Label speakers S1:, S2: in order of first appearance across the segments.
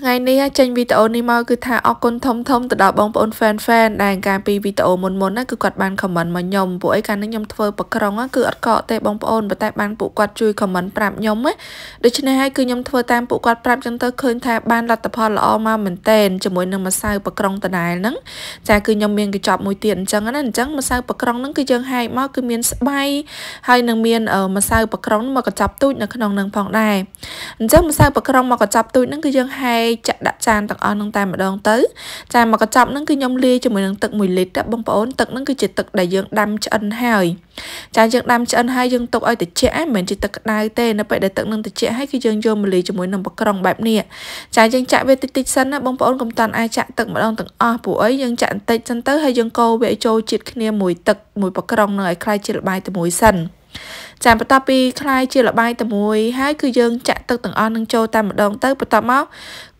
S1: ថ្ងៃនេះចេញវីដេអូនេះមកគឺថាអរគុណធំធំទៅដល់បងប្អូន fan fan ដែលកាលពីវីដេអូមុនមុនណាគឺគាត់បាន comment មកខ្ញុំពួកអីកាលនេះខ្ញុំធ្វើប្រក្រងគឺអត់កកទេបងប្អូនប៉ុន្តែបានពួកគាត់ជួយ comment ប្រាប់ខ្ញុំណាដូច្នេះហើយគឺខ្ញុំធ្វើតាមពួកគាត់ប្រាប់ចឹងទៅឃើញថាបានលទ្ធផលល្អមកមែនតែនជាមួយនឹងម្សៅប្រក្រងដដែលហ្នឹងចាគឺខ្ញុំមានកញ្ចប់មួយទៀតអញ្ចឹងណាអញ្ចឹងម្សៅប្រក្រងហ្នឹងគឺយើងហែកមកគឺមានស្បៃហើយនឹងមាន ម្សៅប្រក្រងមកកញ្ចប់ទូចនៅក្នុងហ្នឹងផងដែរអញ្ចឹងម្សៅប្រក្រងមកកញ្ចប់ទូចហ្នឹងគឺយើងហែកកចាក់ដាក់ចានទាំងអស់នឹងតែម្ដងទៅចាមកកញ្ចប់ហ្នឹងគឺខ្ញុំលាយជាមួយនឹងទឹក1លីត្របងប្អូនទឹកហ្នឹងគឺជាទឹកដែលយើងដាំឆ្អិនហើយចាយើងដាំឆ្អិនហើយយើងទុកឲ្យត្រជាក់ឯងមិនមែនជាទឹកក្ដៅទេនៅពេលដែលទឹកនឹងត្រជាក់ហើយគឺយើងយកមកលាយជាមួយនឹងបក្រងបែបនេះចាយើងចាក់វាតិចតិចសិនណាបងប្អូនកុំតាន់អាចចាក់ទឹកម្ដងទាំងអស់ព្រោះអីយើងចាក់បន្តិចសិនទៅហើយយើងកូរវាឲ្យចូលជាតិគ្នាមួយទឹកមួយបក្រងនឹងឲ្យคล้ายជាល្បាយជាមួយសិនចាំបន្ទាប់ពីคลายជាលបាយតែមួយហើយគឺយើងចាក់ទឹកទាំងអស់នឹងចូលតែម្ដងទៅបន្ទាប់មក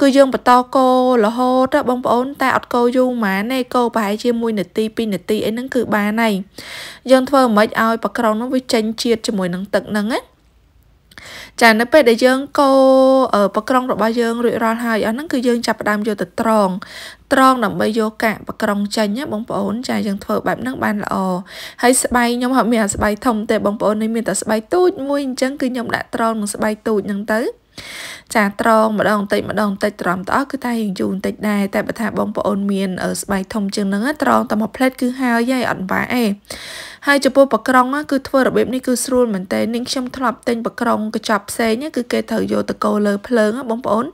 S1: គឺយើងបន្តកូររហូតទៅបងប្អូនតែអត់កូរយូរប៉ុន្មានទេកូរប្រហែលជា1នាទី2នាទីអីហ្នឹងគឺបានហើយយើងធ្វើຫມិច្ចឲ្យបក្រងនោះវាចេញជាតិជាមួយនឹងទឹកហ្នឹងណាចានៅពេលដែលយើងកូរប្រក្រងរបស់យើងរួចរាល់ហើយអស់ហ្នឹងគឺយើងចាប់ផ្ដើមយកទៅត្រងត្រងដើម្បីយកកាកប្រក្រងចេញណាបងប្អូនចាយើងធ្វើបែបហ្នឹងបានល្អហើយស្បែកខ្ញុំហត់មានអាស្បែកធំទេបងប្អូននេះមានតែស្បែកទូចមួយអញ្ចឹងគឺខ្ញុំដាក់ត្រងនឹងស្បែកទូចហ្នឹងទៅចាត្រងម្ដងបន្តិចម្ដងបន្តិចត្រង់ទៅអស់គឺតែយើងយូរបន្តិចដែរតែបើថាបងប្អូនមាន ស្បែកធំជាងហ្នឹងត្រង់តែមួយផ្លែតគឺហើយហើយអត់បាក់ឯងហើយចំពោះបក្រង់គឺធ្វើរបៀបនេះគឺស្រួលមែនតើនាងខ្ញុំធ្លាប់ទិញបក្រង់កញ្ចប់ផ្សេងគឺគេត្រូវយកទៅកូរលើភ្លើងបងប្អូន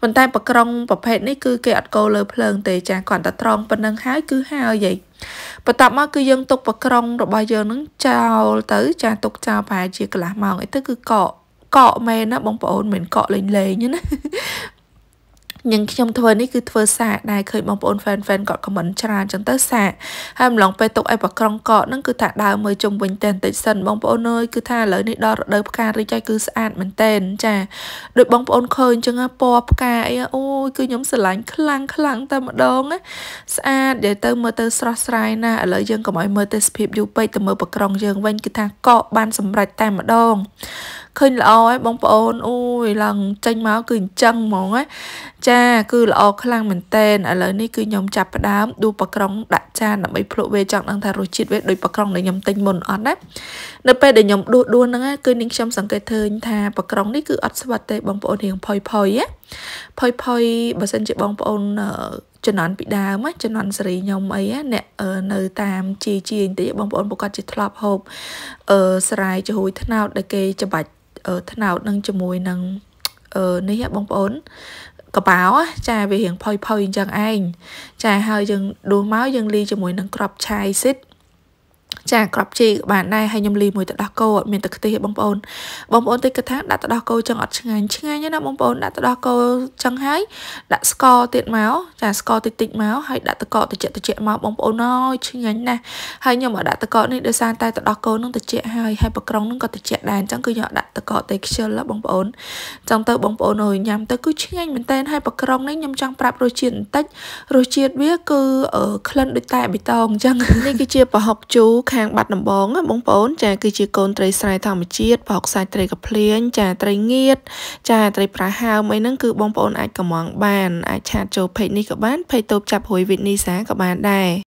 S1: ប៉ុន្តែបក្រង់ប្រភេទនេះគឺគេអត់កូរលើភ្លើងទេចាគ្រាន់តែត្រង់ប៉ុណ្ណឹងហើយគឺហើយយាយបន្ទាប់មកគឺយើងទុកបក្រង់របស់យើងនឹងចោលទៅចាទុកចោលប្រហែលជាកន្លះម៉ោងអីទៅគឺកកកមែនណាបងប្អូនមិនកកលេងលេងណាញ៉ឹងខ្ញុំធ្វើនេះគឺធ្វើសាកដែរឃើញបងប្អូន fan fan គាត់ comment ច្រើនចឹងទៅសាកហើយម្លងពេលទុកឲ្យប្រក្រងកកហ្នឹងគឺថាដើរមើលជុំវិញតែបន្តិចសិនបងប្អូនអើយគឺថាឥឡូវនេះដល់រដូវផ្ការីកហើយគឺស្អាតមែនតែនចាដូចបងប្អូនឃើញចឹងពណ៌ផ្កាអីអូយគឺខ្ញុំស្រឡាញ់ខ្លាំងខ្លាំងតែម្ដងស្អាតនិយាយទៅមើលទៅស្រស់ស្រាយណាស់ឥឡូវយើងកុំឲ្យមើលទេសភាពយូរពេកទៅមើលប្រក្រងយើងវិញគឺថាកកបានសម្រេចតែម្ដងឃើញល្អហើយបងប្អូនអូយឡើងចេញមកគឺអញ្ចឹងហ្មងណាចាគឺល្អខ្លាំងមែនតែនឥឡូវនេះគឺខ្ញុំចាប់ផ្ដើមដួសបក្រងដាក់ចានដើម្បីភ្លក់វាចង់ដឹងថារសជាតិវាដូចបក្រងដែលខ្ញុំទិញមុនអត់ណានៅពេលដែលខ្ញុំដួសដួសហ្នឹងគឺនាងខ្ញុំសង្កេតឃើញថា បក្រងនេះគឺអត់ស្វិតទេបងប្អូនរៀងផុយផុយណាផុយផុយបើសិនជាបងប្អូនចំនួនពីដើមចំនួនសេរីខ្ញុំអីអ្នកនៅតាមជាជាបន្តិចបងប្អូនប្រកាសជាធ្លាប់ហូបអឺស្រាយជ្រួយថ្នោតដែលគេច្បាច់ថ្នោតនឹងជាមួយនឹងនេះបងប្អូន កបោ ចាវារៀងផុយផុយអញ្ចឹងឯងចាហើយយើងដួសមកយើងលីជាមួយនឹងក្របឆាយស៊ីតចាក្របជីក៏បានដែរហើយខ្ញុំលីមួយទឹកដោះគោអត់មានទឹកខ្ទិះបងប្អូនបងប្អូនតិចគិតថាដាក់ទឹកដោះគោចឹងអត់ឆ្ងាញ់ឆ្ងាញ់ទេណាបងប្អូនដាក់ទឹកដោះគោចឹងហើយដាក់ស្ករទៀតមកចាស្ករតិចតិចមកហើយដាក់ទឹកកកតិចតិចមកបងប្អូនអើយឆ្ងាញ់ណាស់ហើយខ្ញុំមកដាក់ទឹកកកនេះដោយសារតែទឹកដោះគោនឹងតិចហើយហើយបក្រងនឹងក៏តិចដែរអញ្ចឹងគឺខ្ញុំដាក់ទឹកកកតែខ្ជិលបងប្អូនចង់ទៅបងប្អូនអើយញ៉ាំទៅគឺឆ្ងាញ់មែនតើហើយបក្រងនេះខ្ញុំចង់ប្រាប់រសជាតិបន្តិចរសជាតិវាគឺក្លិនដូចតែបៃតងអញ្ចឹងនេះគឺជាប្រហុកជូរខាងបាត់ដំបងបងប្អូនចាគឺជាកូនត្រីស្រែធម្មជាតិប្រហុកសាច់ត្រីកាភ្លៀងចាត្រីងៀតចា ត្រីប្រហើមអីហ្នឹងគឺ បងប្អូនអាចកម្ងបានអាចឆាតចូល page នេះក៏បាន page តូបចាប់ហួយវិទ្នីសាក៏បានដែរ